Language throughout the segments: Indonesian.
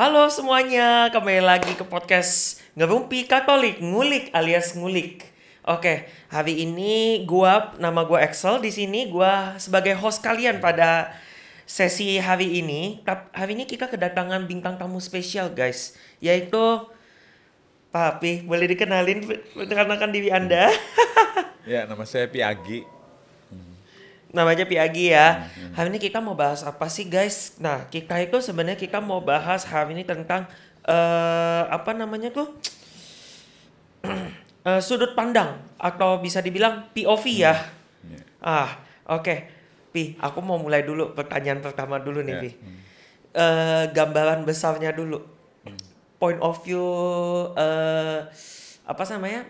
Halo semuanya, kembali lagi ke podcast Ngerumpi Katolik Ngulik alias Ngulik. Oke, hari ini gua nama gua Excel di sini gua sebagai host kalian pada sesi hari ini. Hari ini kita kedatangan bintang tamu spesial, guys, yaitu Papi. Boleh dikenalin perkenalkan diri Anda? ya, nama saya Piagi namanya Piagi ya. Hmm, hmm. Hari ini kita mau bahas apa sih guys? Nah kita itu sebenarnya kita mau bahas hari ini tentang uh, apa namanya tuh uh, sudut pandang atau bisa dibilang POV hmm, ya. Hmm. Ah oke, okay. Pi, aku mau mulai dulu pertanyaan pertama dulu nih yeah. Pi. Hmm. Uh, gambaran besarnya dulu. Hmm. Point of view uh, apa namanya?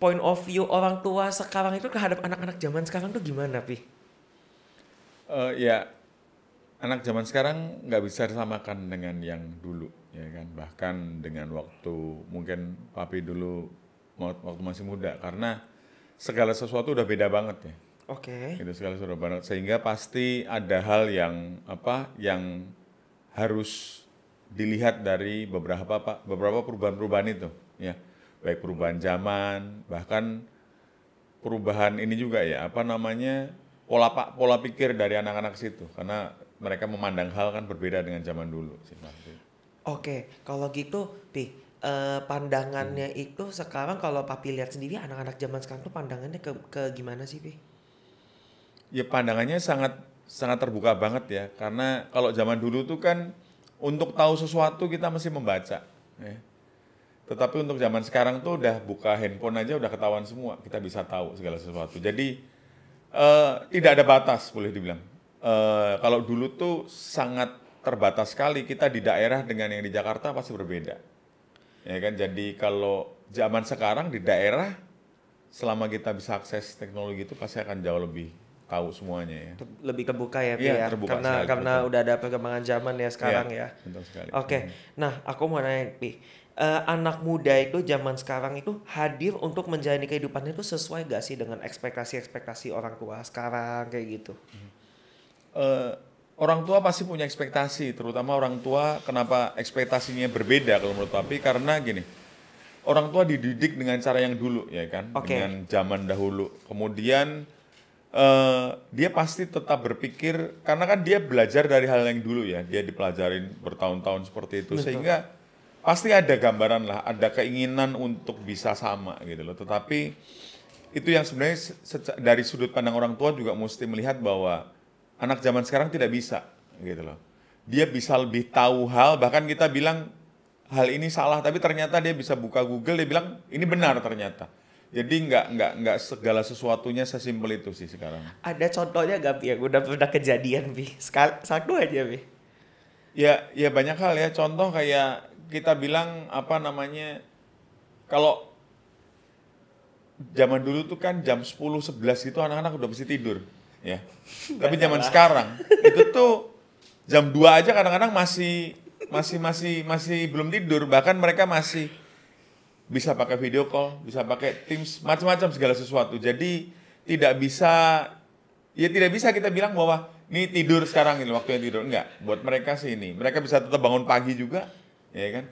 Point of view orang tua sekarang itu terhadap anak-anak zaman sekarang tuh gimana, Pi? uh, ya anak zaman sekarang nggak bisa disamakan dengan yang dulu ya kan bahkan dengan waktu mungkin papi dulu waktu masih muda karena segala sesuatu udah beda banget ya oke okay. itu segala sesuatu banget sehingga pasti ada hal yang apa yang harus dilihat dari beberapa pak beberapa perubahan-perubahan itu ya baik perubahan zaman bahkan perubahan ini juga ya apa namanya pola pak pola pikir dari anak-anak situ karena mereka memandang hal kan berbeda dengan zaman dulu sih Oke, kalau gitu, pi eh, pandangannya hmm. itu sekarang kalau papi lihat sendiri anak-anak zaman sekarang tuh pandangannya ke, ke gimana sih, pi? Ya pandangannya sangat sangat terbuka banget ya karena kalau zaman dulu tuh kan untuk tahu sesuatu kita mesti membaca. Ya. Tetapi untuk zaman sekarang tuh udah buka handphone aja udah ketahuan semua kita bisa tahu segala sesuatu. Jadi Uh, tidak ada batas boleh dibilang. Uh, kalau dulu tuh sangat terbatas sekali kita di daerah dengan yang di Jakarta pasti berbeda. Ya kan jadi kalau zaman sekarang di daerah selama kita bisa akses teknologi itu pasti akan jauh lebih tahu semuanya ya. Lebih kebuka ya, biar iya, ya, Terbuka karena karena udah ada perkembangan zaman ya sekarang iya, ya. ya. Oke. Okay. Hmm. Nah, aku mau nanya Pi uh, anak muda itu zaman sekarang itu hadir untuk menjalani kehidupannya itu sesuai gak sih dengan ekspektasi-ekspektasi orang tua sekarang kayak gitu? Uh, orang tua pasti punya ekspektasi, terutama orang tua kenapa ekspektasinya berbeda kalau menurut tapi karena gini, orang tua dididik dengan cara yang dulu ya kan, okay. dengan zaman dahulu. Kemudian Uh, dia pasti tetap berpikir karena kan dia belajar dari hal yang dulu ya dia dipelajarin bertahun-tahun seperti itu Betul. sehingga pasti ada gambaran lah, ada keinginan untuk bisa sama gitu loh. Tetapi itu yang sebenarnya dari sudut pandang orang tua juga mesti melihat bahwa anak zaman sekarang tidak bisa gitu loh. Dia bisa lebih tahu hal, bahkan kita bilang hal ini salah, tapi ternyata dia bisa buka Google, dia bilang ini benar ternyata. Jadi nggak nggak nggak segala sesuatunya sesimpel itu sih sekarang. Ada contohnya gak Bi? Yang udah pernah kejadian Bi? Sekali, satu aja Bi. Ya, ya banyak hal ya. Contoh kayak kita bilang apa namanya kalau zaman dulu tuh kan jam 10 11 gitu anak-anak udah mesti tidur ya. Tapi zaman sekarang itu tuh jam 2 aja kadang-kadang masih masih masih masih belum tidur bahkan mereka masih bisa pakai video call, bisa pakai Teams, macam-macam segala sesuatu. Jadi tidak bisa ya tidak bisa kita bilang bahwa ini tidur sekarang ini waktunya tidur enggak. Buat mereka sih ini. Mereka bisa tetap bangun pagi juga ya kan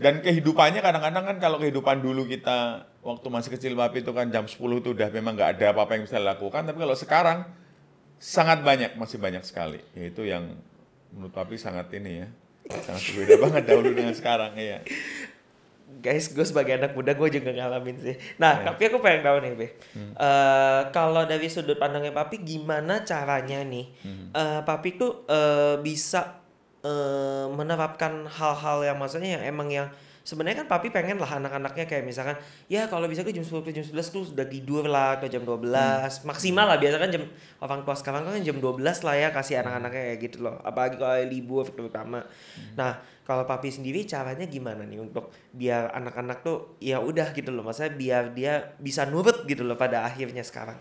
dan kehidupannya kadang-kadang kan kalau kehidupan dulu kita waktu masih kecil papi itu kan jam 10 itu udah memang nggak ada apa-apa yang bisa dilakukan tapi kalau sekarang sangat banyak masih banyak sekali yaitu yang menurut papi sangat ini ya sangat berbeda banget dahulu dengan sekarang ya guys gue sebagai anak muda gue juga ngalamin sih nah ya. tapi aku pengen tahu nih be hmm. uh, kalau dari sudut pandangnya papi gimana caranya nih hmm. uh, papi tuh uh, bisa Eh, menerapkan hal-hal yang maksudnya yang emang yang sebenarnya kan papi pengen lah anak-anaknya kayak misalkan ya kalau bisa ke jam sepuluh ke jam 11 tuh sudah tidur lah ke jam 12 hmm. maksimal lah biasa kan jam orang tua sekarang kan jam dua belas lah ya kasih hmm. anak-anaknya kayak gitu loh apalagi kalau libur terutama hmm. nah kalau papi sendiri caranya gimana nih untuk biar anak-anak tuh ya udah gitu loh maksudnya biar dia bisa nurut gitu loh pada akhirnya sekarang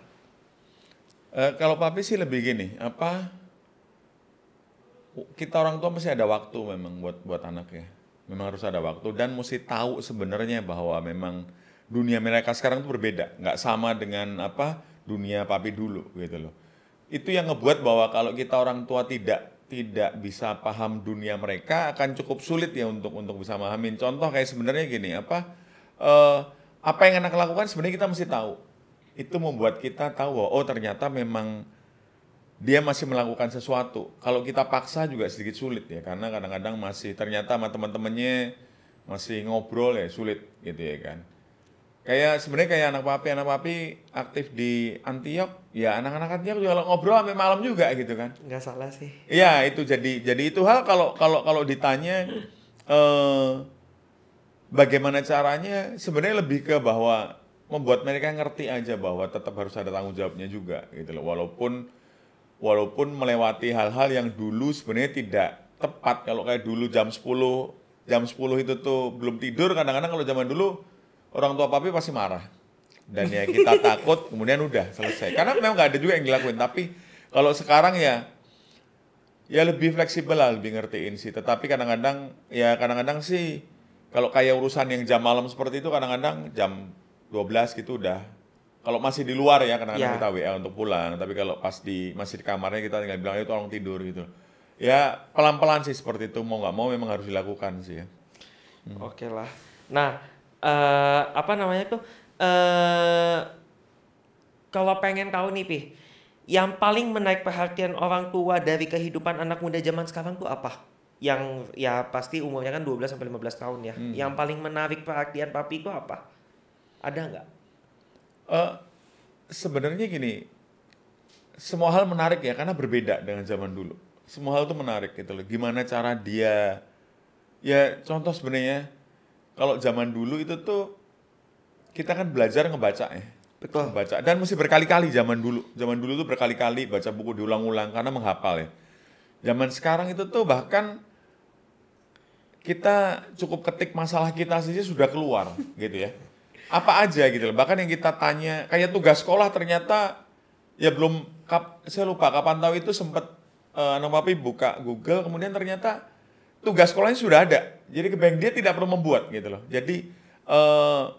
uh, kalau papi sih lebih gini apa kita orang tua mesti ada waktu memang buat buat anak ya. Memang harus ada waktu dan mesti tahu sebenarnya bahwa memang dunia mereka sekarang itu berbeda, nggak sama dengan apa dunia papi dulu gitu loh. Itu yang ngebuat bahwa kalau kita orang tua tidak tidak bisa paham dunia mereka akan cukup sulit ya untuk untuk bisa memahami. Contoh kayak sebenarnya gini apa eh, apa yang anak lakukan sebenarnya kita mesti tahu. Itu membuat kita tahu oh ternyata memang dia masih melakukan sesuatu. Kalau kita paksa juga sedikit sulit ya, karena kadang-kadang masih ternyata sama teman-temannya masih ngobrol ya sulit gitu ya kan. Kayak sebenarnya kayak anak papi, anak papi aktif di Antiok, ya anak-anak Antiok juga kalau ngobrol sampai malam juga gitu kan. Enggak salah sih. Iya itu jadi jadi itu hal kalau kalau kalau ditanya eh, bagaimana caranya sebenarnya lebih ke bahwa membuat mereka ngerti aja bahwa tetap harus ada tanggung jawabnya juga gitu loh walaupun walaupun melewati hal-hal yang dulu sebenarnya tidak tepat kalau kayak dulu jam 10 jam 10 itu tuh belum tidur kadang-kadang kalau zaman dulu orang tua papi pasti marah dan ya kita takut kemudian udah selesai karena memang nggak ada juga yang dilakuin tapi kalau sekarang ya ya lebih fleksibel lah lebih ngertiin sih tetapi kadang-kadang ya kadang-kadang sih kalau kayak urusan yang jam malam seperti itu kadang-kadang jam 12 gitu udah kalau masih di luar ya karena ya. yeah. kita WA untuk pulang tapi kalau pas di masih di kamarnya kita tinggal bilang itu orang tidur gitu ya pelan-pelan sih seperti itu mau nggak mau memang harus dilakukan sih ya hmm. oke okay lah nah uh, apa namanya tuh uh, kalau pengen tahu nih pi yang paling menarik perhatian orang tua dari kehidupan anak muda zaman sekarang tuh apa? Yang ya pasti umurnya kan 12 sampai 15 tahun ya. Hmm. Yang paling menarik perhatian papi itu apa? Ada nggak? uh, sebenarnya gini, semua hal menarik ya karena berbeda dengan zaman dulu. Semua hal itu menarik gitu loh. Gimana cara dia ya contoh sebenarnya kalau zaman dulu itu tuh kita kan belajar ngebaca ya. Betul. Ngebaca dan mesti berkali-kali zaman dulu. Zaman dulu tuh berkali-kali baca buku diulang-ulang karena menghafal ya. Zaman sekarang itu tuh bahkan kita cukup ketik masalah kita saja sudah keluar gitu ya apa aja gitu loh. Bahkan yang kita tanya, kayak tugas sekolah ternyata ya belum kap, saya lupa kapan tahu itu sempat uh, eh, Nomapi buka Google kemudian ternyata tugas sekolahnya sudah ada. Jadi bank dia tidak perlu membuat gitu loh. Jadi uh,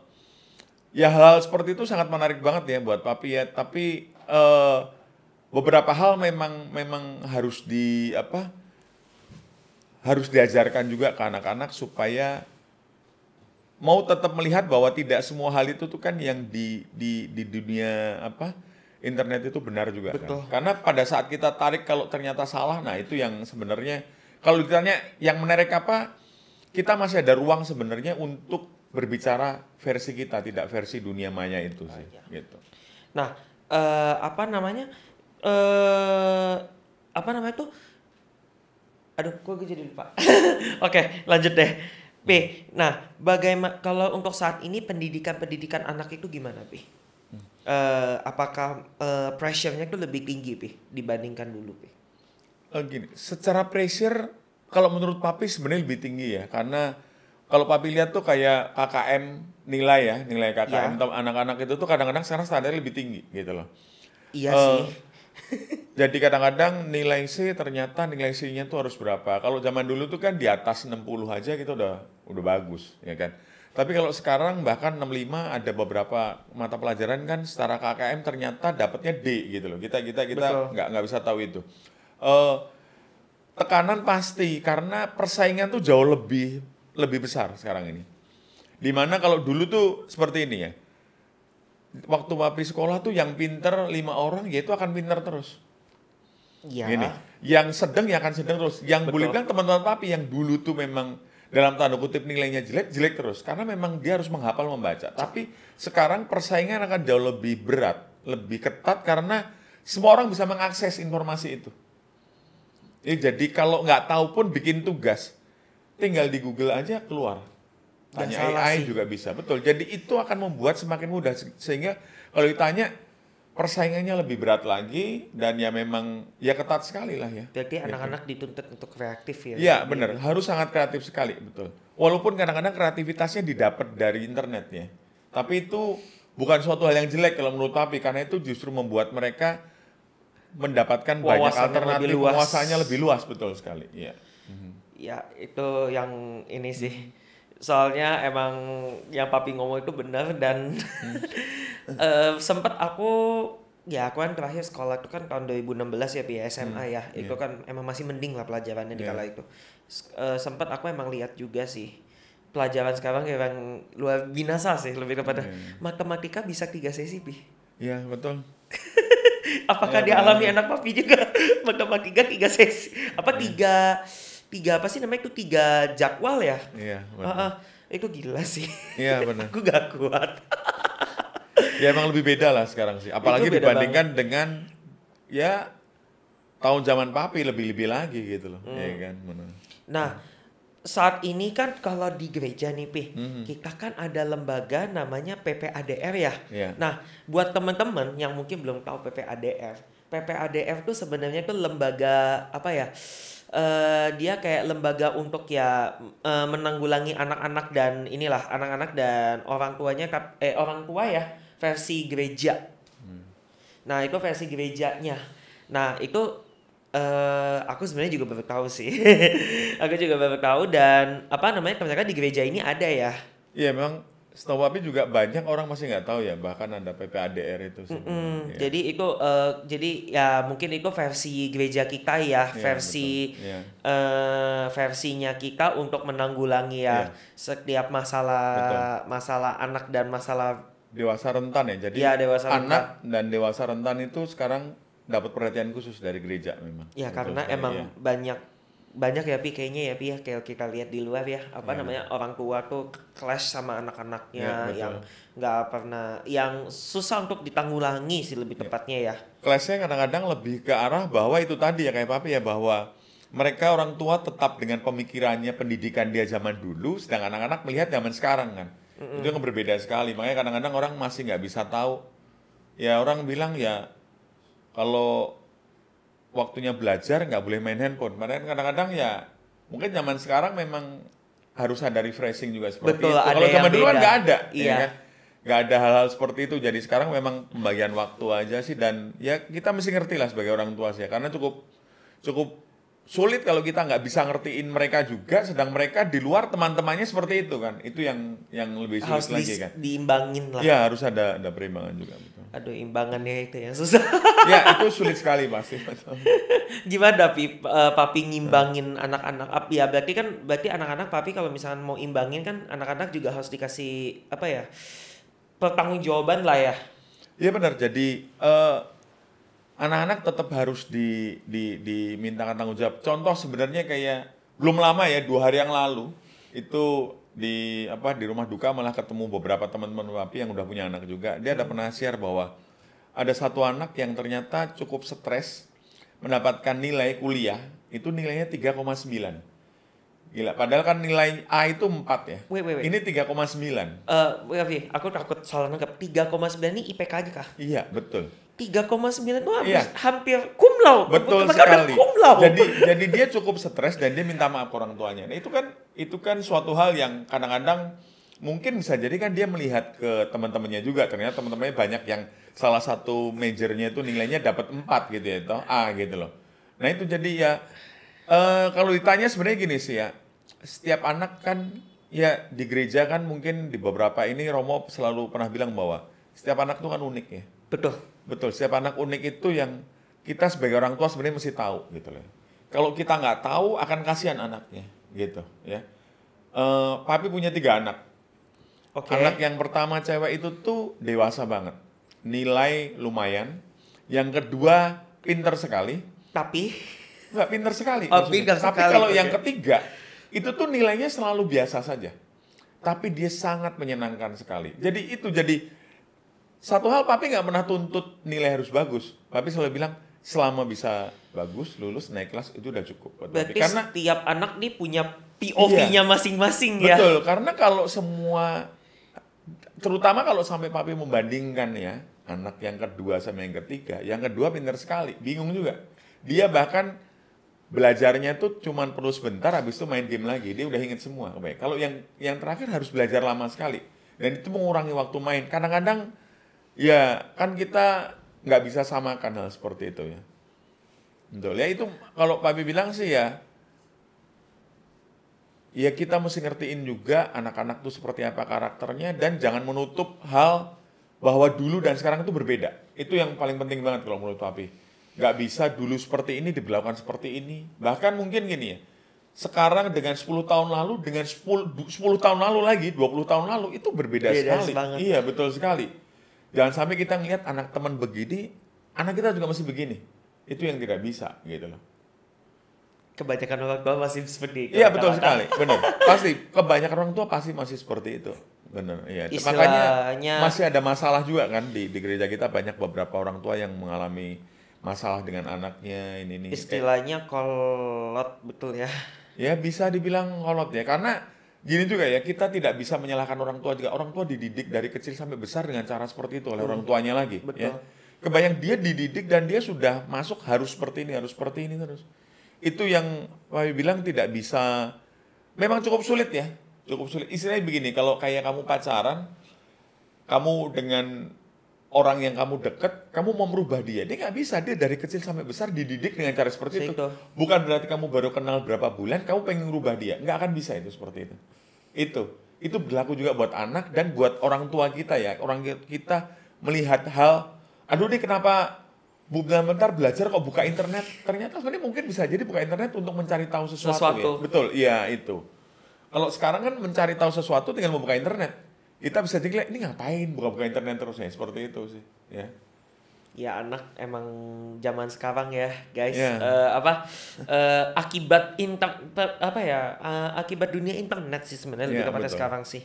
ya hal-hal seperti itu sangat menarik banget ya buat papi ya. Tapi uh, beberapa hal memang memang harus di apa? harus diajarkan juga ke anak-anak supaya mau tetap melihat bahwa tidak semua hal itu tuh kan yang di di di dunia apa internet itu benar juga kan. Betul. kan. Karena pada saat kita tarik kalau ternyata salah, nah itu yang sebenarnya kalau ditanya yang menarik apa, kita masih ada ruang sebenarnya untuk berbicara versi kita, tidak versi dunia maya itu sih. Gitu. Nah, eh, apa namanya? Eh, apa namanya tuh? Aduh, gue jadi lupa. Oke, lanjut deh B. Nah, bagaimana kalau untuk saat ini pendidikan-pendidikan anak itu gimana, B? Hmm. Uh, apakah uh, pressure-nya itu lebih tinggi, B, dibandingkan dulu, B? Uh, gini, secara pressure kalau menurut Papi sebenarnya lebih tinggi ya, karena kalau Papi lihat tuh kayak KKM nilai ya, nilai KKM ya. anak-anak itu tuh kadang-kadang sekarang standarnya lebih tinggi gitu loh. Iya uh, sih Jadi kadang-kadang nilai C ternyata nilai C-nya tuh harus berapa. Kalau zaman dulu tuh kan di atas 60 aja kita udah udah bagus, ya kan. Tapi kalau sekarang bahkan 65 ada beberapa mata pelajaran kan secara KKM ternyata dapatnya D gitu loh. Kita kita kita nggak nggak bisa tahu itu. Uh, tekanan pasti karena persaingan tuh jauh lebih lebih besar sekarang ini. Dimana kalau dulu tuh seperti ini ya waktu papi sekolah tuh yang pinter lima orang ya itu akan pinter terus. Iya. Gini, yang sedang ya akan sedang terus. Yang Betul. boleh bilang teman-teman papi yang dulu tuh memang dalam tanda kutip nilainya jelek, jelek terus. Karena memang dia harus menghafal membaca. Tapi sekarang persaingan akan jauh lebih berat, lebih ketat karena semua orang bisa mengakses informasi itu. Ya, jadi kalau nggak tahu pun bikin tugas, tinggal di Google aja keluar. Tanya AI sih. juga bisa, betul. Jadi itu akan membuat semakin mudah sehingga kalau ditanya persaingannya lebih berat lagi dan ya memang ya ketat sekali lah ya. Jadi gitu. anak-anak gitu. dituntut untuk kreatif ya. Iya benar, harus sangat kreatif sekali betul. Walaupun kadang-kadang kreativitasnya didapat dari internetnya, tapi itu bukan suatu hal yang jelek kalau menurut tapi karena itu justru membuat mereka mendapatkan banyak alternatif, lebih luas. wawasannya lebih luas betul sekali. Iya. Ya itu yang ini sih soalnya emang yang papi ngomong itu benar dan hmm. uh, eh, sempat aku ya aku kan terakhir sekolah itu kan tahun 2016 ya pia ya, SMA hmm. ya itu iya. kan emang masih mending lah pelajarannya yeah. di iya. kala itu uh, eh, sempat aku emang lihat juga sih pelajaran sekarang emang luar binasa sih lebih kepada yeah. Iya. matematika bisa tiga sesi Pi iya yeah, betul apakah yeah, dialami yeah. anak papi juga matematika tiga sesi apa yeah. tiga tiga apa sih namanya itu tiga jadwal ya? Iya. itu eh, gila sih. Iya benar. Aku gak kuat. ya emang lebih beda lah sekarang sih. Apalagi dibandingkan banget. dengan ya tahun zaman papi lebih-lebih lagi gitu loh. Hmm. Iya ya kan benar. Nah, saat ini kan kalau di gereja nih Pi, hmm. kita kan ada lembaga namanya PPADR ya. Yeah. Nah, buat teman-teman yang mungkin belum tahu PPADR, PPADR itu sebenarnya tuh lembaga apa ya? uh, dia kayak lembaga untuk ya uh, menanggulangi anak-anak dan inilah anak-anak dan orang tuanya eh orang tua ya versi gereja. Hmm. Nah, itu versi gerejanya. Nah, itu Uh, aku sebenarnya juga baru tahu sih. aku juga baru tahu dan apa namanya Ternyata di gereja ini ada ya. Iya, memang setahu Papi juga banyak orang masih nggak tahu ya bahkan ada PPADR itu mm -hmm. ya. jadi itu uh, eh, jadi ya mungkin itu versi gereja kita ya, ya versi yeah, ya. Uh, versinya kita untuk menanggulangi ya yeah. setiap masalah betul. masalah anak dan masalah dewasa rentan ya jadi ya, dewasa rentan. anak dan dewasa rentan itu sekarang dapat perhatian khusus dari gereja memang ya betul karena emang ya. banyak banyak ya pi kayaknya ya pi ya kayak kita lihat di luar ya apa yeah. namanya orang tua tuh clash sama anak-anaknya yeah, iya, yang nggak pernah yang susah untuk ditanggulangi sih lebih iya. tepatnya ya clashnya kadang-kadang lebih ke arah bahwa itu tadi ya kayak papi ya bahwa mereka orang tua tetap dengan pemikirannya pendidikan dia zaman dulu sedang anak-anak melihat zaman sekarang kan mm -hmm. itu kan berbeda sekali makanya kadang-kadang orang masih nggak bisa tahu ya orang bilang ya kalau waktunya belajar nggak boleh main handphone. Padahal kadang-kadang ya mungkin zaman sekarang memang harus ada refreshing juga seperti Betul, itu. Kalau zaman dulu kan nggak ada, ya iya. ya kan? Nggak ada hal-hal seperti itu. Jadi sekarang memang pembagian waktu aja sih dan ya kita mesti ngerti lah sebagai orang tua sih, ya. karena cukup cukup sulit kalau kita nggak bisa ngertiin mereka juga, sedang mereka di luar teman-temannya seperti itu kan. Itu yang yang lebih sulit harus lagi kan. Diimbangin lah. Ya harus ada ada perimbangan juga. Betul aduh imbangannya itu yang susah ya itu sulit sekali pasti gimana papi eh, papi ngimbangin anak-anak hmm. ya berarti kan berarti anak-anak papi kalau misalnya mau imbangin kan anak-anak juga harus dikasih apa ya pertanggung jawaban lah ya iya benar jadi anak eh, anak-anak tetap harus di di dimintakan tanggung jawab contoh sebenarnya kayak belum lama ya dua hari yang lalu itu di apa di rumah duka malah ketemu beberapa teman-teman papi yang udah punya anak juga dia ada hmm. share bahwa ada satu anak yang ternyata cukup stres mendapatkan nilai kuliah itu nilainya 3,9 Gila, padahal kan nilai A itu 4 ya. Wait, wait, wait. Ini 3,9. Eh, uh, aku takut salah nangkep. 3,9 ini IPK-nya kah? Iya, betul tiga 3,9 itu habis iya. hampir kumlau. Betul Maka sekali. Kumlau. Jadi jadi dia cukup stres dan dia minta maaf ke orang tuanya. Nah, itu kan itu kan suatu hal yang kadang-kadang mungkin bisa jadi kan dia melihat ke teman-temannya juga. Ternyata teman-temannya banyak yang salah satu majornya itu nilainya dapat empat gitu ya toh. A gitu loh. Nah, itu jadi ya uh, kalau ditanya sebenarnya gini sih ya. Setiap anak kan ya di gereja kan mungkin di beberapa ini Romo selalu pernah bilang bahwa setiap anak tuh kan unik ya Betul. Betul. Setiap anak unik itu yang kita sebagai orang tua sebenarnya mesti tahu gitu loh. Kalau kita nggak tahu akan kasihan anaknya gitu ya. Uh, papi punya tiga anak. Okay. Anak yang pertama cewek itu tuh dewasa banget, nilai lumayan. Yang kedua pinter sekali. Tapi nggak pinter sekali. Oh, pinter Tapi sekali. kalau okay. yang ketiga itu tuh nilainya selalu biasa saja. Tapi dia sangat menyenangkan sekali. Jadi itu jadi satu hal papi nggak pernah tuntut nilai harus bagus papi selalu bilang selama bisa bagus lulus naik kelas itu udah cukup berarti papi. karena tiap anak nih punya POV-nya iya, masing-masing ya betul karena kalau semua terutama kalau sampai papi membandingkan ya anak yang kedua sama yang ketiga yang kedua pinter sekali bingung juga dia bahkan belajarnya tuh cuman perlu sebentar habis itu main game lagi dia udah inget semua kalau yang yang terakhir harus belajar lama sekali dan itu mengurangi waktu main kadang-kadang Ya, kan kita nggak bisa samakan hal seperti itu ya. Betul. Ya itu kalau Papi bilang sih ya, ya kita mesti ngertiin juga anak-anak tuh seperti apa karakternya dan jangan menutup hal bahwa dulu dan sekarang itu berbeda. Itu yang paling penting banget kalau menurut Papi. Gak bisa dulu seperti ini diberlakukan seperti ini. Bahkan mungkin gini ya, sekarang dengan 10 tahun lalu, dengan 10, 10 tahun lalu lagi, 20 tahun lalu, itu berbeda Beda sekali. Banget. Iya, betul sekali. Jangan sampai kita ngelihat anak teman begini, anak kita juga masih begini. Itu yang tidak bisa gitu loh. Kebanyakan orang tua masih seperti itu. Iya betul sekali, benar. Pasti kebanyakan orang tua pasti masih seperti itu. Benar, iya. Makanya masih ada masalah juga kan di, di gereja kita banyak beberapa orang tua yang mengalami masalah dengan anaknya ini ini. Istilahnya kolot betul ya. Ya bisa dibilang kolot ya karena gini juga ya kita tidak bisa menyalahkan orang tua juga orang tua dididik dari kecil sampai besar dengan cara seperti itu oleh orang hmm, tuanya lagi ya. Betul. ya kebayang dia dididik dan dia sudah masuk harus seperti ini harus seperti ini terus itu yang Wahyu bilang tidak bisa memang cukup sulit ya cukup sulit istilahnya begini kalau kayak kamu pacaran kamu dengan orang yang kamu deket, kamu mau merubah dia. Dia nggak bisa, dia dari kecil sampai besar dididik dengan cara seperti itu. itu. Bukan berarti kamu baru kenal berapa bulan, kamu pengen merubah dia. Nggak akan bisa itu seperti itu. Itu. Itu berlaku juga buat anak dan buat orang tua kita ya. Orang kita melihat hal, aduh ini kenapa bukan bentar belajar kok buka internet. Ternyata sebenarnya mungkin bisa jadi buka internet untuk mencari tahu sesuatu. Ya. sesuatu. Ya. Betul, iya itu. Kalau sekarang kan mencari tahu sesuatu tinggal membuka internet kita bisa dilihat ini ngapain buka-buka internet terus ya seperti itu sih ya ya anak emang zaman sekarang ya guys yeah. Ya. uh, apa uh, akibat inter apa ya uh, akibat dunia internet sih sebenarnya yeah, lebih kepada ya, sekarang sih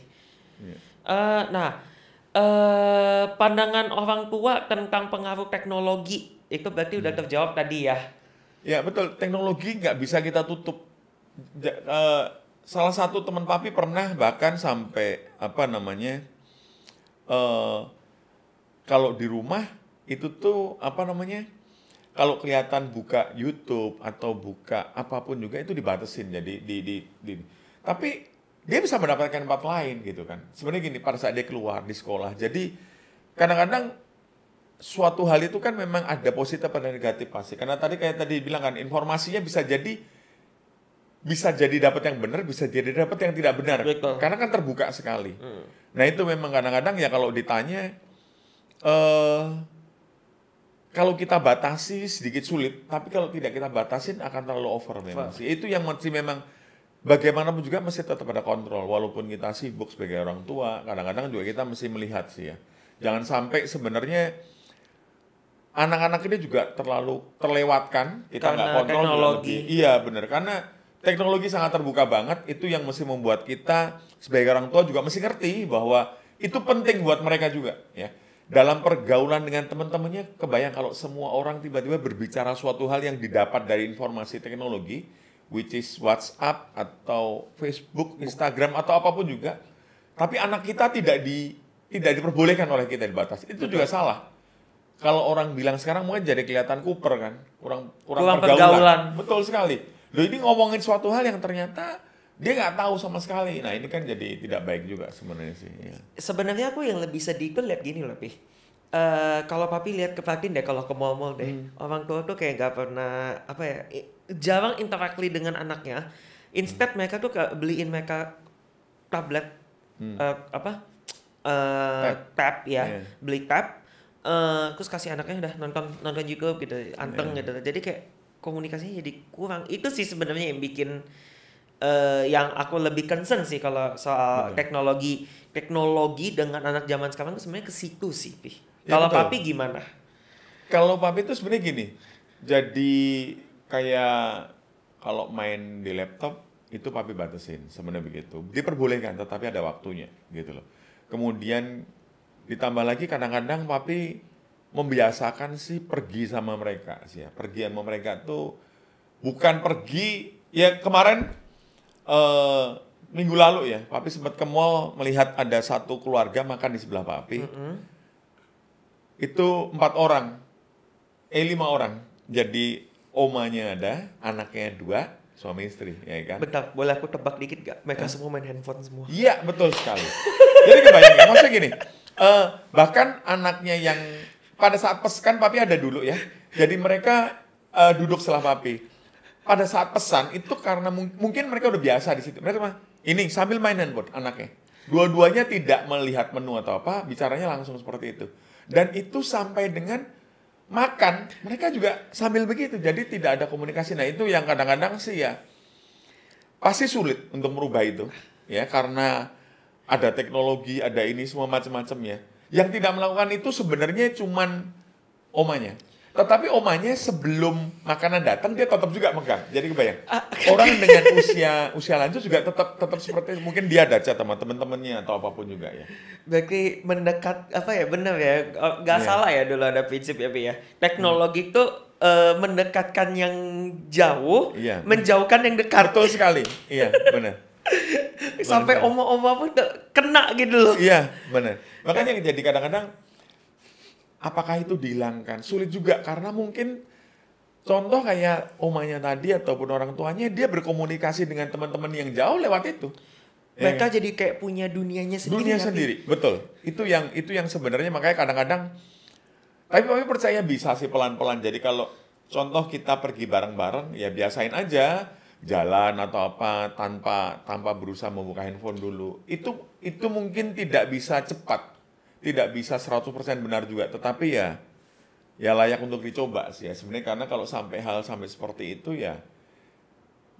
yeah. Ya. uh, nah uh, pandangan orang tua tentang pengaruh teknologi itu berarti hmm. udah terjawab tadi ya ya betul teknologi nggak bisa kita tutup salah satu teman papi pernah bahkan sampai apa namanya uh, kalau di rumah itu tuh apa namanya kalau kelihatan buka YouTube atau buka apapun juga itu dibatasin jadi di, di, di, di. tapi dia bisa mendapatkan tempat lain gitu kan sebenarnya gini pada saat dia keluar di sekolah jadi kadang-kadang suatu hal itu kan memang ada positif dan negatif pasti karena tadi kayak tadi bilang kan informasinya bisa jadi bisa jadi dapat yang benar, bisa jadi dapat yang tidak benar. Betul. Karena kan terbuka sekali. Hmm. Nah itu memang kadang-kadang ya kalau ditanya, uh, kalau kita batasi sedikit sulit, tapi kalau tidak kita batasin akan terlalu over memang sih. Itu yang masih memang bagaimanapun juga mesti tetap ada kontrol. Walaupun kita sibuk sebagai orang tua, kadang-kadang juga kita mesti melihat sih ya. Jangan sampai sebenarnya anak-anak ini juga terlalu terlewatkan kita nggak kontrol teknologi. Iya benar karena teknologi sangat terbuka banget itu yang mesti membuat kita sebagai orang tua juga mesti ngerti bahwa itu penting buat mereka juga ya dalam pergaulan dengan teman-temannya kebayang kalau semua orang tiba-tiba berbicara suatu hal yang didapat dari informasi teknologi which is WhatsApp atau Facebook, Instagram atau apapun juga tapi anak kita tidak di tidak diperbolehkan oleh kita dibatasi itu juga salah kalau orang bilang sekarang mungkin jadi kelihatan kuper kan kurang kurang, kurang pergaulan. pergaulan betul sekali jadi iya. ngomongin suatu hal yang ternyata dia nggak tahu sama sekali. Nah ini kan jadi tidak baik juga sebenarnya sih. Ya. Sebenarnya aku yang lebih sedih tuh lihat gini lebih. Uh, eh, kalau papi lihat ke Fatin deh kalau ke mall-mall deh hmm. orang tua tuh kayak nggak pernah apa ya jarang interaksi dengan anaknya instead hmm. mereka tuh ke, beliin mereka tablet hmm. uh, apa uh, eh, tab ya yeah. beli tab uh, terus kasih anaknya udah nonton nonton YouTube gitu anteng yeah. gitu jadi kayak komunikasinya jadi kurang itu sih sebenarnya yang bikin uh, yang aku lebih concern sih kalau soal betul. teknologi teknologi dengan anak zaman sekarang sebenarnya ke situ sih iya, kalau papi gimana kalau papi itu sebenarnya gini jadi kayak kalau main di laptop itu papi batasin sebenarnya begitu diperbolehkan tetapi ada waktunya gitu loh kemudian ditambah lagi kadang-kadang papi membiasakan sih pergi sama mereka sih ya. Pergi sama mereka tuh bukan pergi ya kemarin uh, minggu lalu ya, papi sempat ke mall melihat ada satu keluarga makan di sebelah papi. Mm -hmm. Itu empat orang, eh lima orang. Jadi omanya ada, anaknya dua, suami istri, ya kan? Bentar, boleh aku tebak dikit gak? Mereka eh? semua main handphone semua. Iya, betul sekali. Jadi kebayang gak? Ya, maksudnya gini, uh, bahkan anaknya yang pada saat pesan papi ada dulu ya. Jadi mereka uh, duduk setelah papi. Pada saat pesan itu karena mung mungkin mereka udah biasa di situ. Mereka mah ini sambil main handphone anaknya. Dua-duanya tidak melihat menu atau apa, bicaranya langsung seperti itu. Dan itu sampai dengan makan, mereka juga sambil begitu. Jadi tidak ada komunikasi. Nah, itu yang kadang-kadang sih ya pasti sulit untuk merubah itu ya karena ada teknologi, ada ini semua macam-macam ya. Yang tidak melakukan itu sebenarnya cuman omanya. Tetapi omanya sebelum makanan datang dia tetap juga megang. Jadi kebayang. Ah, Orang dengan usia usia lanjut juga tetap tetap seperti mungkin dia daca sama teman-temannya atau apapun juga ya. Berarti mendekat apa ya benar ya oh, Gak yeah. salah ya dulu ada prinsip ya ya. Teknologi itu hmm. uh, mendekatkan yang jauh, iya. menjauhkan yang dekat. Betul sekali. Iya, benar. sampai oma-oma pun kena gitu loh. Iya, benar. Makanya jadi kadang-kadang apakah itu dihilangkan? Sulit juga karena mungkin contoh kayak omanya tadi ataupun orang tuanya dia berkomunikasi dengan teman-teman yang jauh lewat itu. Mereka ya, jadi kayak punya dunianya sendiri. Dunia tapi... sendiri, betul. Itu yang itu yang sebenarnya makanya kadang-kadang tapi kami percaya bisa sih pelan-pelan. Jadi kalau contoh kita pergi bareng-bareng ya biasain aja jalan atau apa tanpa tanpa berusaha membuka handphone dulu. Itu itu mungkin tidak bisa cepat, tidak bisa 100% benar juga, tetapi ya ya layak untuk dicoba sih ya sebenarnya karena kalau sampai hal sampai seperti itu ya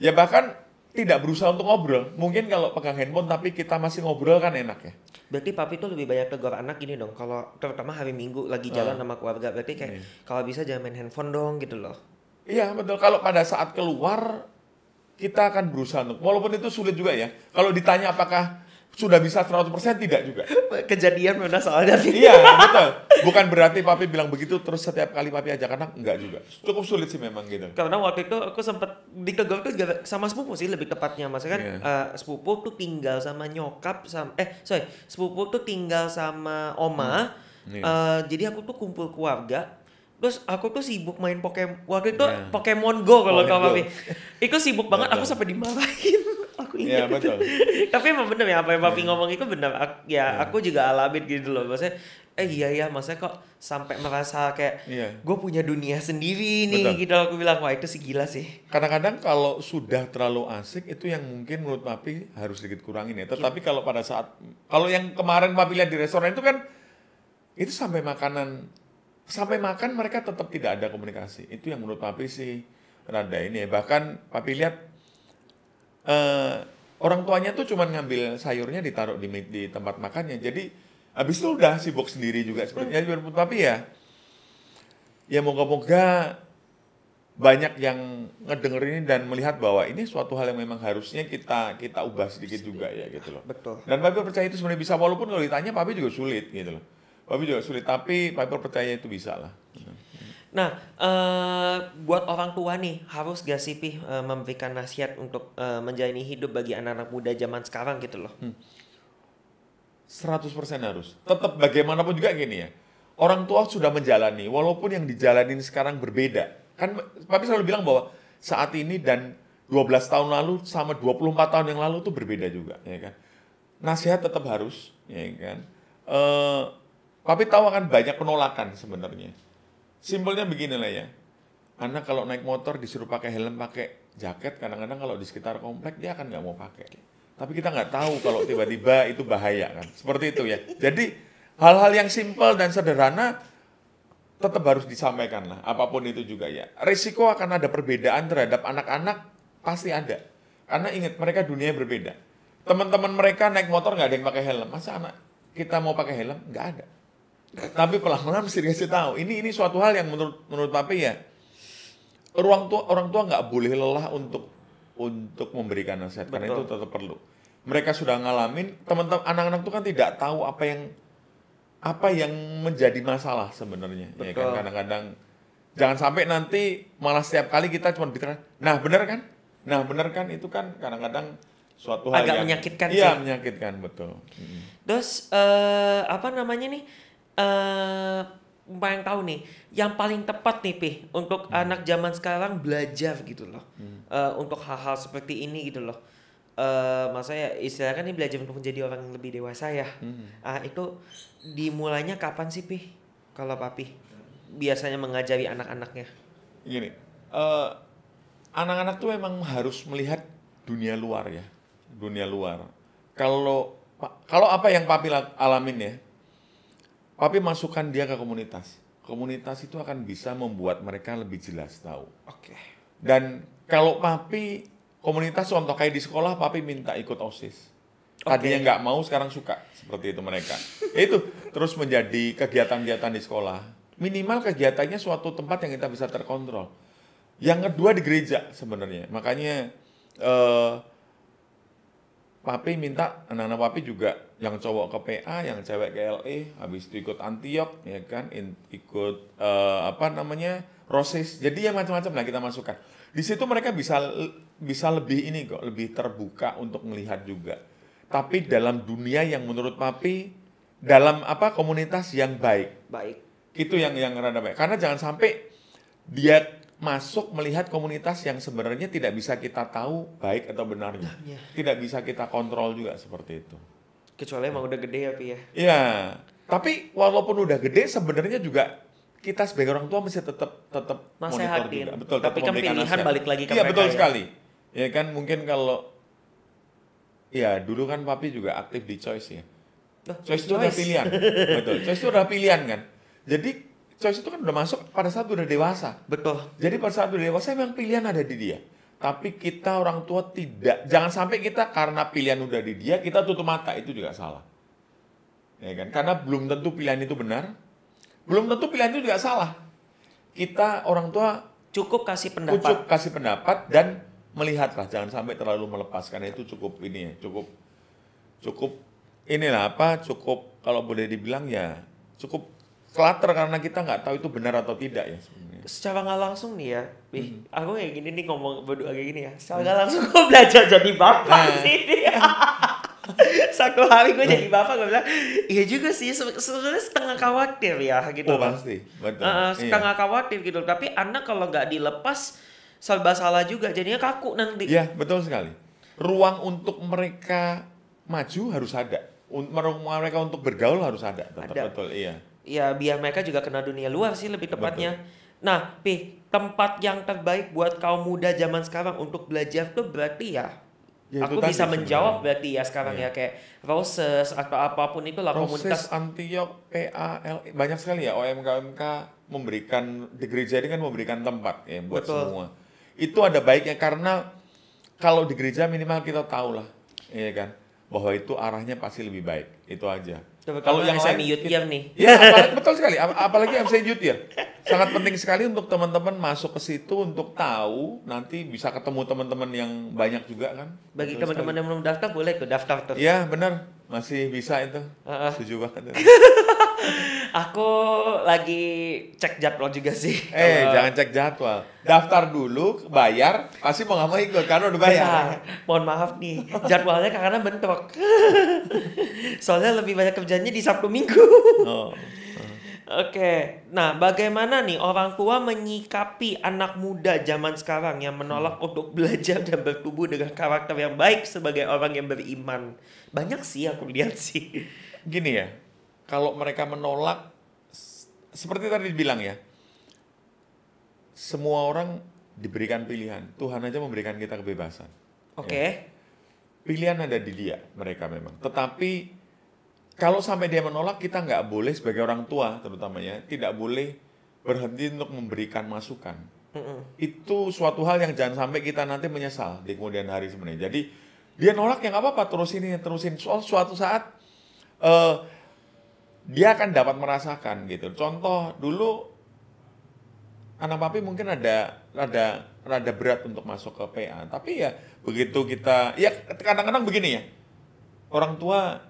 ya bahkan tidak berusaha untuk ngobrol. Mungkin kalau pegang handphone tapi kita masih ngobrol kan enak ya. Berarti papi itu lebih banyak tegur anak gini dong. Kalau terutama hari Minggu lagi jalan uh, sama keluarga berarti kayak yeah. kalau bisa jangan main handphone dong gitu loh. Iya betul. Kalau pada saat keluar kita akan berusaha untuk walaupun itu sulit juga ya. Kalau ditanya apakah sudah bisa 100% tidak juga. Kejadian memang soalnya sih. Iya, betul. Bukan berarti papi bilang begitu terus setiap kali papi ajak anak enggak juga. Cukup sulit sih memang gitu. Karena waktu itu aku sempat ditegur tuh sama sepupu sih lebih tepatnya. Maksudnya kan yeah. Iya. uh, sepupu tuh tinggal sama nyokap sama eh sorry, sepupu tuh tinggal sama oma. Hmm. Yeah. Iya. Uh, jadi aku tuh kumpul keluarga terus aku tuh sibuk main Pokemon waktu itu yeah. Pokemon Go kalau kamu papi itu sibuk banget aku sampai dimarahin aku iya, ingat yeah, betul. tapi emang bener ya apa yang papi yeah. ngomong itu bener ya yeah. aku juga alamin gitu loh maksudnya eh iya iya maksudnya kok sampai merasa kayak yeah. gue punya dunia sendiri nih betul. gitu aku bilang wah itu sih gila sih kadang-kadang kalau sudah terlalu asik itu yang mungkin menurut papi harus sedikit kurangin ya iya. tetapi yeah. kalau pada saat kalau yang kemarin papi lihat di restoran itu kan itu sampai makanan sampai makan mereka tetap tidak ada komunikasi. Itu yang menurut papi sih rada ini. Bahkan papi lihat uh, orang tuanya tuh cuman ngambil sayurnya ditaruh di, di tempat makannya. Jadi habis itu udah sibuk sendiri juga sepertinya hmm. menurut papi ya. Ya moga-moga banyak yang ngedenger ini dan melihat bahwa ini suatu hal yang memang harusnya kita kita ubah sedikit juga ya gitu loh. Betul. Dan papi percaya itu sebenarnya bisa walaupun kalau ditanya papi juga sulit gitu loh kami juga sulit, tapi Piper percaya itu bisa lah. Nah, uh, buat orang tua nih harus gak sih Pih, uh, memberikan nasihat untuk uh, menjalani hidup bagi anak-anak muda zaman sekarang gitu loh. Hmm. 100% harus. Tetap bagaimanapun juga gini ya. Orang tua sudah menjalani walaupun yang dijalanin sekarang berbeda. Kan papi selalu bilang bahwa saat ini dan 12 tahun lalu sama 24 tahun yang lalu itu berbeda juga, ya kan. Nasihat tetap harus, ya kan. Uh, tapi tahu akan banyak penolakan sebenarnya. Simpelnya begini lah ya. Anak kalau naik motor disuruh pakai helm, pakai jaket, kadang-kadang kalau di sekitar komplek dia akan nggak mau pakai. Tapi kita nggak tahu kalau tiba-tiba itu bahaya kan. Seperti itu ya. Jadi hal-hal yang simpel dan sederhana tetap harus disampaikan lah. Apapun itu juga ya. Risiko akan ada perbedaan terhadap anak-anak pasti ada. Karena ingat mereka dunia berbeda. Teman-teman mereka naik motor nggak ada yang pakai helm. Masa anak kita mau pakai helm? Nggak ada tapi pelan-pelan mesti dikasih tahu. Ini ini suatu hal yang menurut menurut Papi ya orang tua orang tua nggak boleh lelah untuk untuk memberikan nasihat Betul. karena itu tetap perlu. Mereka sudah ngalamin, teman-teman anak-anak itu kan tidak tahu apa yang apa yang menjadi masalah sebenarnya. Ya kan kadang-kadang jangan sampai nanti malah setiap kali kita cuma bicara, nah benar kan? Nah benar kan itu kan kadang-kadang suatu hal agak yang, menyakitkan iya, menyakitkan betul. Terus uh, apa namanya nih? eh uh, yang tahu nih, yang paling tepat nih Pih untuk hmm. anak zaman sekarang belajar gitu loh. Hmm. Uh, untuk hal-hal seperti ini gitu loh. Uh, maksudnya istilahnya kan ini belajar untuk menjadi orang yang lebih dewasa ya. Hmm. Uh, itu dimulainya kapan sih Pih? Kalau Papi biasanya mengajari anak-anaknya. Gini, anak eh, anak-anak tuh memang harus melihat dunia luar ya. Dunia luar. Kalau kalau apa yang Papi alamin ya, Papi masukkan dia ke komunitas. Komunitas itu akan bisa membuat mereka lebih jelas tahu. Oke. Okay. Dan kalau papi komunitas contoh kayak di sekolah papi minta ikut OSIS. Tadinya nggak mau sekarang suka seperti itu mereka. Ya itu terus menjadi kegiatan-kegiatan di sekolah. Minimal kegiatannya suatu tempat yang kita bisa terkontrol. Yang kedua di gereja sebenarnya. Makanya eh uh, Papi minta anak-anak papi juga yang cowok ke PA, yang cewek ke LE, habis itu ikut Antiok, ya kan, In, ikut uh, apa namanya Roses. Jadi yang macam-macam lah kita masukkan. Di situ mereka bisa bisa lebih ini kok, lebih terbuka untuk melihat juga. Tapi dalam dunia yang menurut papi dalam apa komunitas yang baik. Baik. Itu yang yang rada baik. Karena jangan sampai dia masuk melihat komunitas yang sebenarnya tidak bisa kita tahu baik atau benarnya. Ya. Tidak bisa kita kontrol juga seperti itu. Kecuali emang udah gede ya, Pi ya. Iya. Tapi walaupun udah gede sebenarnya juga kita sebagai orang tua mesti tetap tetap monitor juga. Betul, Tapi kan pilihan nasihat. balik lagi ke Iya, betul ya. sekali. Ya kan mungkin kalau ya dulu kan papi juga aktif di choice ya. choice, choice itu udah pilihan. betul. Choice itu udah pilihan kan. Jadi Choice itu kan udah masuk pada saat udah dewasa. Betul. Jadi pada saat udah dewasa memang pilihan ada di dia. Tapi kita orang tua tidak. Jangan sampai kita karena pilihan udah di dia, kita tutup mata. Itu juga salah. Ya kan? Karena belum tentu pilihan itu benar. Belum tentu pilihan itu juga salah. Kita orang tua cukup kasih pendapat. Cukup kasih pendapat dan melihatlah. Jangan sampai terlalu melepas. Karena itu cukup ini ya. Cukup, cukup inilah apa cukup kalau boleh dibilang ya cukup klater karena kita nggak tahu itu benar atau tidak ya sebenernya. Secara nggak langsung nih ya, Bih, hmm. aku kayak gini nih ngomong berdua kayak gini ya. Secara nggak hmm. langsung gue belajar jadi bapak nah. sih. Satu hari gue jadi bapak gue bilang, iya juga sih sebenarnya setengah khawatir ya gitu. Oh pasti, betul. Uh, setengah iya. khawatir gitu, tapi anak kalau nggak dilepas serba salah juga, jadinya kaku nanti. Iya betul sekali. Ruang untuk mereka maju harus ada. Mereka untuk bergaul harus ada. Tetap ada. betul, iya ya biar mereka juga kena dunia luar sih lebih tepatnya. Betul. Nah, Pi, tempat yang terbaik buat kaum muda zaman sekarang untuk belajar tuh berarti ya Ya, aku bisa menjawab sebenarnya. berarti ya sekarang yeah. ya kayak Roses atau apapun itu lah komunitas Antiok PAL e, banyak sekali ya OMKMK memberikan di gereja ini kan memberikan tempat ya buat Betul. semua itu ada baiknya karena kalau di gereja minimal kita tahu lah ya kan bahwa itu arahnya pasti lebih baik itu aja Coba Kalau yang saya mute ya nih. Ya, apalagi, betul sekali. Apalagi yang saya ya. Sangat penting sekali untuk teman-teman masuk ke situ untuk tahu nanti bisa ketemu teman-teman yang banyak juga kan. Bagi teman-teman yang belum daftar boleh ke daftar terus. ya benar. Masih bisa itu. Uh -uh. Setuju banget. aku lagi cek jadwal juga sih. Eh, kalo... jangan cek jadwal. Daftar dulu, bayar, pasti mau nggak mau ikut karena udah bayar. Ya, mohon maaf nih, jadwalnya karena bentrok. Soalnya lebih banyak kerjanya di Sabtu Minggu. oh. Oke, okay. nah bagaimana nih orang tua menyikapi anak muda zaman sekarang yang menolak hmm. untuk belajar dan bertumbuh dengan karakter yang baik sebagai orang yang beriman? Banyak sih aku lihat sih. Gini ya, kalau mereka menolak seperti tadi dibilang ya semua orang diberikan pilihan Tuhan aja memberikan kita kebebasan oke okay. ya. pilihan ada di dia mereka memang tetapi kalau sampai dia menolak kita nggak boleh sebagai orang tua terutamanya tidak boleh berhenti untuk memberikan masukan mm -mm. itu suatu hal yang jangan sampai kita nanti menyesal di kemudian hari sebenarnya jadi dia nolak yang apa-apa terus ini terusin soal suatu saat uh, dia akan dapat merasakan gitu. Contoh dulu anak papi mungkin ada ada rada berat untuk masuk ke PA, tapi ya begitu kita ya kadang-kadang begini ya. Orang tua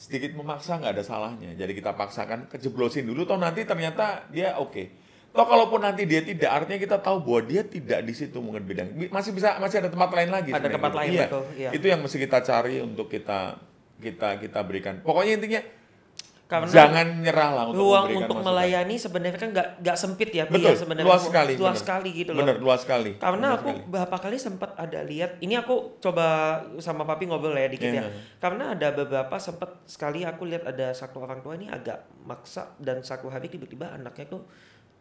sedikit memaksa nggak ada salahnya. Jadi kita paksakan kejeblosin dulu toh nanti ternyata dia oke. Okay. Toh kalaupun nanti dia tidak, artinya kita tahu bahwa dia tidak di situ mungkin bidang. Masih bisa masih ada tempat lain lagi. Ada tempat lain iya. Iya. Itu yang mesti kita cari untuk kita kita kita berikan. Pokoknya intinya karena jangan nyerah lah untuk ruang untuk masukan. melayani sebenarnya kan gak, nggak sempit ya, ya Betul, ya sebenarnya luas sekali luas bener. sekali gitu loh bener luas sekali karena bener aku sekali. beberapa kali sempat ada lihat ini aku coba sama papi ngobrol ya dikit yeah. ya iya. karena ada beberapa sempat sekali aku lihat ada satu orang tua ini agak maksa dan satu hari tiba-tiba anaknya tuh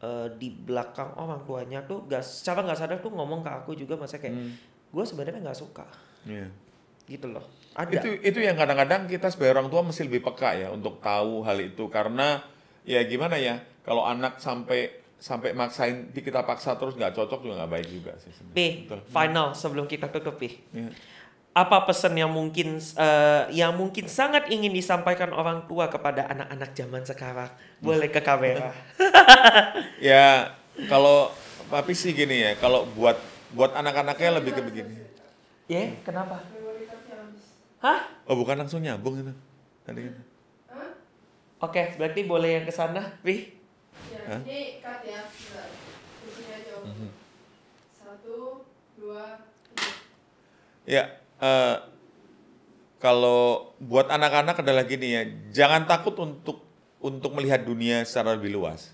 uh, di belakang orang tuanya tuh gak secara nggak sadar tuh ngomong ke aku juga masa kayak hmm. gue sebenarnya nggak suka yeah gitu loh. Ada. Itu itu yang kadang-kadang kita sebagai orang tua mesti lebih peka ya untuk tahu hal itu karena ya gimana ya kalau anak sampai sampai maksain kita paksa terus nggak cocok juga nggak baik juga sih. B, Betul. final sebelum kita tutup P. Ya. Apa pesan yang mungkin uh, yang mungkin sangat ingin disampaikan orang tua kepada anak-anak zaman sekarang? Boleh ke kamera. ya kalau tapi sih gini ya kalau buat buat anak-anaknya lebih ke begini. Ya, kenapa? Hah? Oh bukan langsung nyambung itu. Tadi kan? Hah? Oke, okay, berarti boleh yang ke sana, Wi. Ya, Hah? ini cut ya. Kuncinya aja. Mm -hmm. Satu, dua, tiga. Ya, uh, kalau buat anak-anak adalah gini ya, jangan takut untuk untuk melihat dunia secara lebih luas.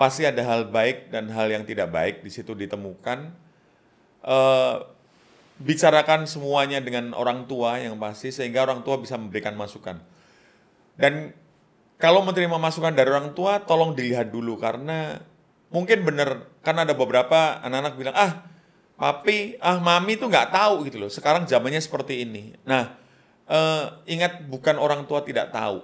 Pasti ada hal baik dan hal yang tidak baik di situ ditemukan. Uh, bicarakan semuanya dengan orang tua yang pasti sehingga orang tua bisa memberikan masukan. Dan kalau menerima masukan dari orang tua tolong dilihat dulu karena mungkin benar karena ada beberapa anak-anak bilang ah papi ah mami itu nggak tahu gitu loh sekarang zamannya seperti ini nah eh, ingat bukan orang tua tidak tahu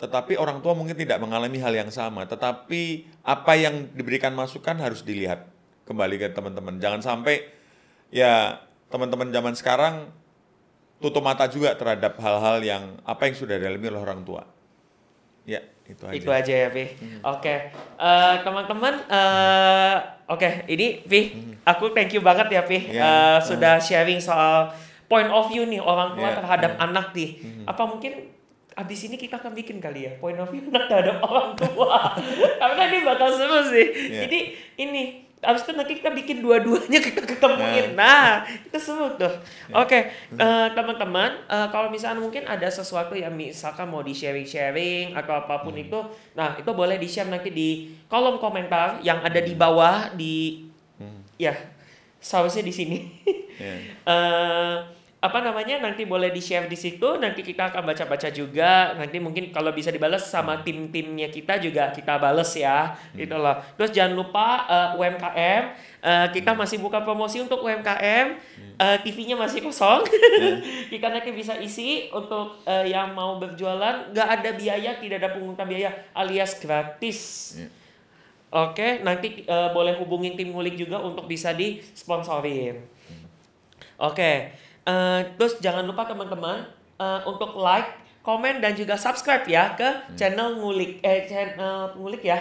tetapi orang tua mungkin tidak mengalami hal yang sama tetapi apa yang diberikan masukan harus dilihat kembali ke teman-teman jangan sampai ya teman-teman zaman sekarang tutup mata juga terhadap hal-hal yang apa yang sudah dialami oleh orang tua. Ya, itu aja. Itu aja ya, Pi. Hmm. Oke. Okay. Uh, eh, teman-teman uh, oke, okay. ini Pi, hmm. aku thank you banget ya, Pi. Yeah. Ya. Uh, sudah hmm. sharing soal point of view nih orang tua yeah. terhadap hmm. anak nih. Hmm. Apa mungkin abis ini kita akan bikin kali ya point of view anak terhadap orang tua karena ini bakal seru sih yeah. jadi ini Abis itu nanti kita bikin dua-duanya kita ketemuin. Nah. nah, itu seru tuh. Iya. Oke, okay, hmm. eh, teman-teman, uh, kalau misalnya mungkin ada sesuatu yang misalkan mau di sharing-sharing atau apapun hmm. itu, nah itu boleh di-share nanti di kolom komentar yang ada di bawah di hmm. ya, seharusnya di sini. yeah. Iya. uh, apa namanya nanti boleh di share di situ nanti kita akan baca-baca juga nanti mungkin kalau bisa dibales sama hmm. tim-timnya kita juga kita bales ya hmm. gitu loh terus jangan lupa uh, UMKM uh, kita hmm. masih buka promosi untuk UMKM uh, hmm. eh, TV-nya masih kosong hmm. kita nanti bisa isi untuk uh, yang mau berjualan nggak ada biaya tidak ada pungutan biaya alias gratis hmm. Oke, nanti uh, boleh hubungin tim ngulik juga untuk bisa hmm. Oke, okay. Uh, terus jangan lupa teman-teman uh, untuk like, komen dan juga subscribe ya ke hmm. channel ngulik eh channel ngulik ya.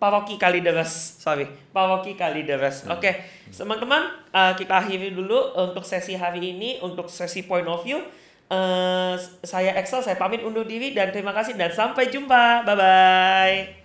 Paroki Kalideres, sorry, Paroki Kalideres. Hmm. Oke, okay. teman-teman uh, kita akhiri dulu untuk sesi hari ini untuk sesi point of view. Uh, saya Excel, saya pamit undur diri dan terima kasih dan sampai jumpa. Bye bye.